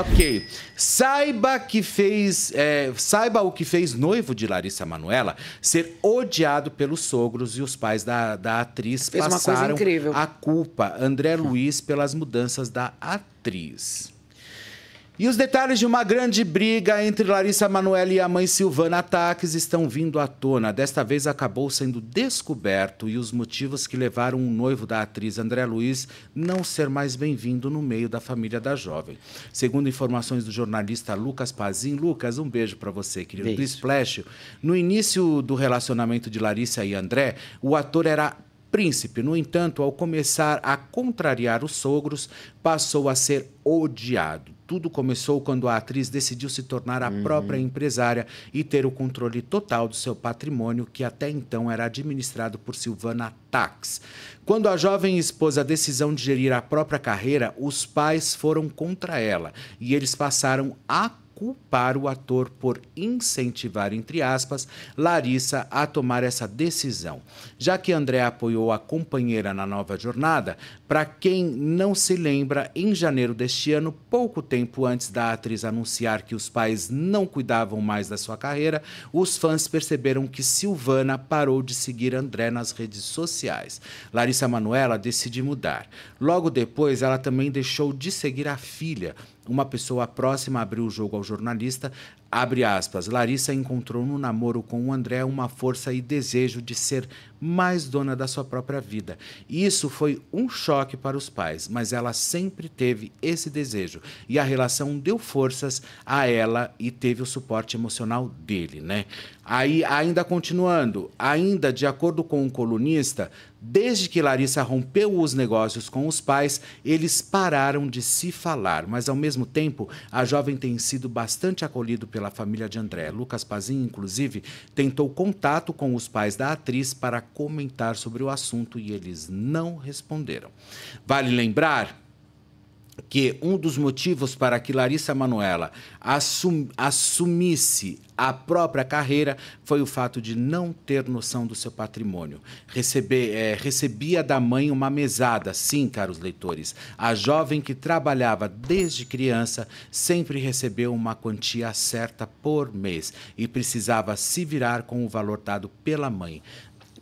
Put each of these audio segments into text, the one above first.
Ok. Saiba que fez. É, saiba o que fez noivo de Larissa Manuela ser odiado pelos sogros e os pais da, da atriz fez passaram a culpa André Luiz pelas mudanças da atriz. E os detalhes de uma grande briga entre Larissa Manoela e a mãe Silvana Ataques estão vindo à tona. Desta vez acabou sendo descoberto e os motivos que levaram o noivo da atriz André Luiz não ser mais bem-vindo no meio da família da jovem. Segundo informações do jornalista Lucas Pazin, Lucas, um beijo para você, querido. Beijo. Do Splash, no início do relacionamento de Larissa e André, o ator era príncipe. No entanto, ao começar a contrariar os sogros, passou a ser odiado tudo começou quando a atriz decidiu se tornar a uhum. própria empresária e ter o controle total do seu patrimônio, que até então era administrado por Silvana Tax. Quando a jovem expôs a decisão de gerir a própria carreira, os pais foram contra ela e eles passaram a culpar o ator por incentivar, entre aspas, Larissa a tomar essa decisão. Já que André apoiou a companheira na nova jornada, para quem não se lembra, em janeiro deste ano, pouco tempo antes da atriz anunciar que os pais não cuidavam mais da sua carreira, os fãs perceberam que Silvana parou de seguir André nas redes sociais. Larissa Manuela decide mudar. Logo depois, ela também deixou de seguir a filha. Uma pessoa próxima abriu o jogo ao jornalista, Abre aspas, Larissa encontrou no namoro com o André uma força e desejo de ser mais dona da sua própria vida. Isso foi um choque para os pais, mas ela sempre teve esse desejo e a relação deu forças a ela e teve o suporte emocional dele, né? Aí, ainda continuando, ainda de acordo com o colunista, Desde que Larissa rompeu os negócios com os pais, eles pararam de se falar, mas ao mesmo tempo, a jovem tem sido bastante acolhida pela família de André. Lucas Pazin, inclusive, tentou contato com os pais da atriz para comentar sobre o assunto e eles não responderam. Vale lembrar que um dos motivos para que Larissa Manuela assum, assumisse a própria carreira foi o fato de não ter noção do seu patrimônio. Receber, é, recebia da mãe uma mesada, sim, caros leitores. A jovem que trabalhava desde criança sempre recebeu uma quantia certa por mês e precisava se virar com o valor dado pela mãe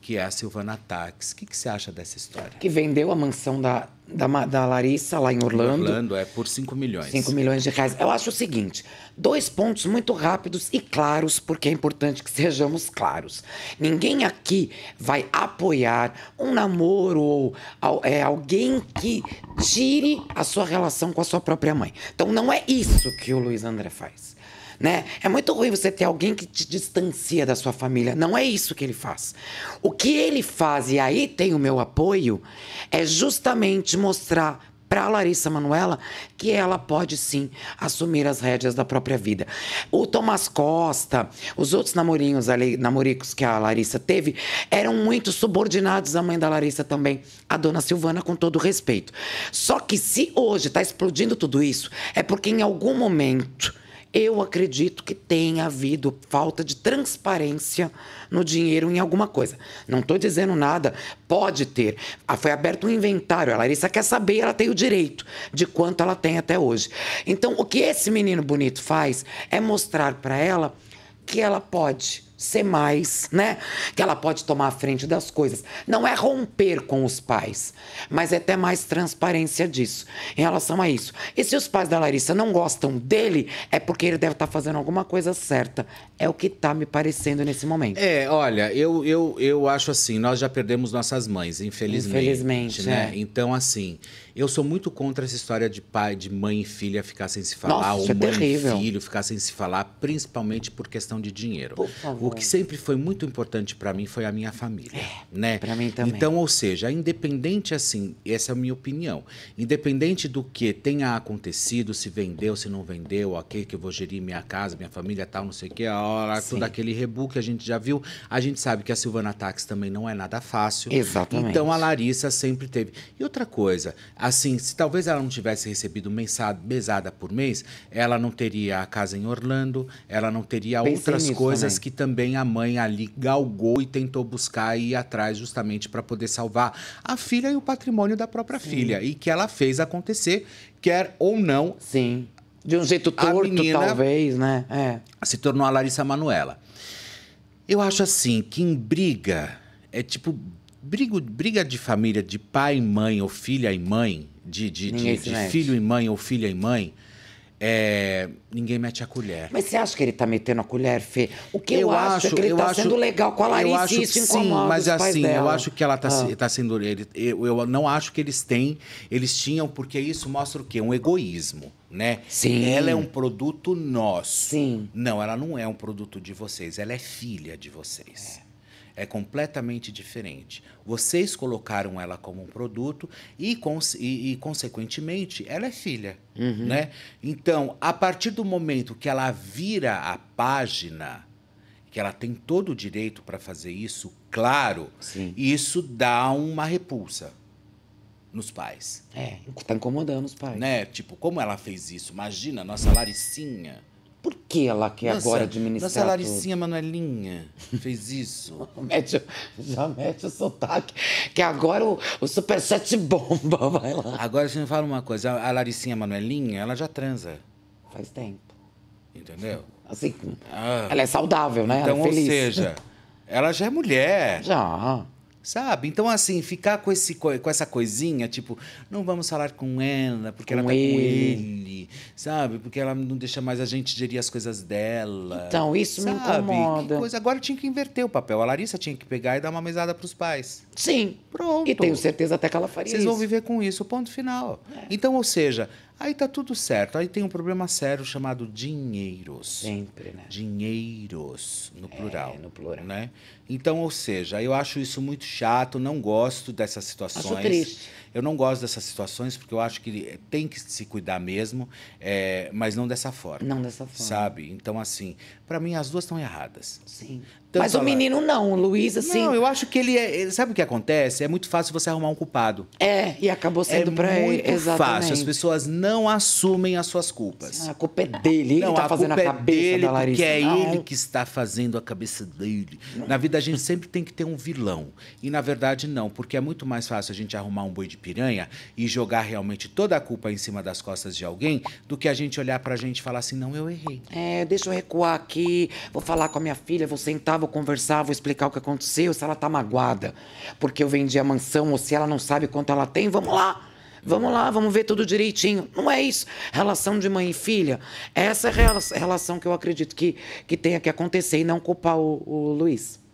que é a Silvana Tax. O que, que, você acha dessa história? Que vendeu a mansão da da, da Larissa lá em Orlando. Orlando é por 5 milhões. 5 milhões de reais. Eu acho o seguinte: dois pontos muito rápidos e claros, porque é importante que sejamos claros. Ninguém aqui vai apoiar um namoro ou é, alguém que tire a sua relação com a sua própria mãe. Então não é isso que o Luiz André faz né? É muito ruim você ter alguém que te distancia da sua família. Não é isso que ele faz. O que ele faz, e aí tem o meu apoio, é justamente mostrar para Larissa Manuela que ela pode sim assumir as rédeas da própria vida. O Tomás Costa, os outros namorinhos ali, namoricos que a Larissa teve, eram muito subordinados à mãe da Larissa também, a dona Silvana, com todo respeito. Só que se hoje está explodindo tudo isso, é porque em algum momento eu acredito que tenha havido falta de transparência no dinheiro em alguma coisa. Não estou dizendo nada, pode ter. Ah, foi aberto um inventário, a Larissa quer saber, ela tem o direito de quanto ela tem até hoje. Então, o que esse menino bonito faz é mostrar para ela que ela pode ser mais, né? Que ela pode tomar a frente das coisas. Não é romper com os pais, mas é ter mais transparência disso, em relação a isso. E se os pais da Larissa não gostam dele, é porque ele deve estar tá fazendo alguma coisa certa. É o que está me parecendo nesse momento. É, olha, eu, eu, eu acho assim, nós já perdemos nossas mães, infelizmente. Infelizmente, né? É. Então, assim, eu sou muito contra essa história de pai, de mãe e filha ficar sem se falar, Nossa, ou é mãe terrível. e filho ficar sem se falar, principalmente por questão de dinheiro. Por favor. O que hum. sempre foi muito importante para mim foi a minha família, é, né? Para mim também. Então, ou seja, independente assim, essa é a minha opinião. Independente do que tenha acontecido, se vendeu, se não vendeu, ok, que eu vou gerir minha casa, minha família, tal, não sei o que, a hora, tudo aquele rebu que a gente já viu, a gente sabe que a Silvana Tax também não é nada fácil. Exatamente. Então a Larissa sempre teve. E outra coisa, assim, se talvez ela não tivesse recebido mensada, mesada por mês, ela não teria a casa em Orlando, ela não teria Pensei outras coisas também. que também também a mãe ali galgou e tentou buscar e ir atrás justamente para poder salvar a filha e o patrimônio da própria Sim. filha. E que ela fez acontecer, quer ou não. Sim. De um jeito torto, menina, talvez, né? É. Se tornou a Larissa Manuela. Eu acho assim, que em briga, é tipo, brigo, briga de família, de pai e mãe, ou filha e mãe, de, de, de, de filho e mãe, ou filha e mãe, é, ninguém mete a colher. Mas você acha que ele tá metendo a colher, Fê? O que eu, eu acho, é acho é que ele tá acho, sendo legal com a Larissa eu acho, e isso Sim, mas assim, dela. eu acho que ela tá, ah. tá sendo... Ele, eu, eu não acho que eles têm, eles tinham, porque isso mostra o quê? Um egoísmo né? Sim. Ela é um produto nosso. Sim. Não, ela não é um produto de vocês. Ela é filha de vocês. É é completamente diferente. Vocês colocaram ela como um produto e, e, e consequentemente, ela é filha. Uhum. Né? Então, a partir do momento que ela vira a página, que ela tem todo o direito para fazer isso, claro, Sim. isso dá uma repulsa nos pais. É, está incomodando os pais. Né? Tipo, como ela fez isso? Imagina, nossa Laricinha por que ela quer nossa, agora administrar? Nossa, a Laricinha Manuelinha fez isso. mete, já mete o sotaque, que agora o, o Superchat bomba, vai lá. Agora você me fala uma coisa: a Laricinha Manuelinha, ela já transa. Faz tempo. Entendeu? Assim, ah. ela é saudável, né? É então, é ou seja, ela já é mulher. Já. Sabe? Então, assim, ficar com, esse, com essa coisinha, tipo, não vamos falar com ela, porque com ela tá ele. com ele, sabe? Porque ela não deixa mais a gente gerir as coisas dela. Então, isso sabe? me incomoda. coisa. Agora tinha que inverter o papel. A Larissa tinha que pegar e dar uma mesada pros pais. Sim. Pronto. E tenho certeza até que ela faria Vocês isso. Vocês vão viver com isso, ponto final. É. Então, ou seja, Aí tá tudo certo. Aí tem um problema sério chamado dinheiros. Sempre, né? Dinheiros, no é, plural. no plural. Né? Então, ou seja, eu acho isso muito chato, não gosto dessas situações. Acho triste. Eu não gosto dessas situações porque eu acho que tem que se cuidar mesmo, é, mas não dessa forma. Não dessa forma. Sabe? Então, assim, para mim as duas estão erradas. Sim. Tanto mas o ela... menino não, o Luiz, assim. Não, eu acho que ele é. sabe o que acontece? É muito fácil você arrumar um culpado. É, e acabou é sendo é pra ele. É muito fácil. As pessoas não assumem as suas culpas. Ah, a culpa é dele. Ele não, tá a fazendo a é cabeça dele, da Larissa. Porque é não. ele que está fazendo a cabeça dele. Na vida, a gente sempre tem que ter um vilão. E, na verdade, não, porque é muito mais fácil a gente arrumar um boi de piranha e jogar realmente toda a culpa em cima das costas de alguém do que a gente olhar pra gente e falar assim: não, eu errei. É, deixa eu recuar aqui, vou falar com a minha filha, vou sentar, vou conversar, vou explicar o que aconteceu, se ela tá magoada porque eu vendi a mansão ou se ela não sabe quanto ela tem, vamos lá. Vamos lá, vamos ver tudo direitinho. Não é isso. Relação de mãe e filha. Essa é a relação que eu acredito que, que tenha que acontecer e não culpar o, o Luiz.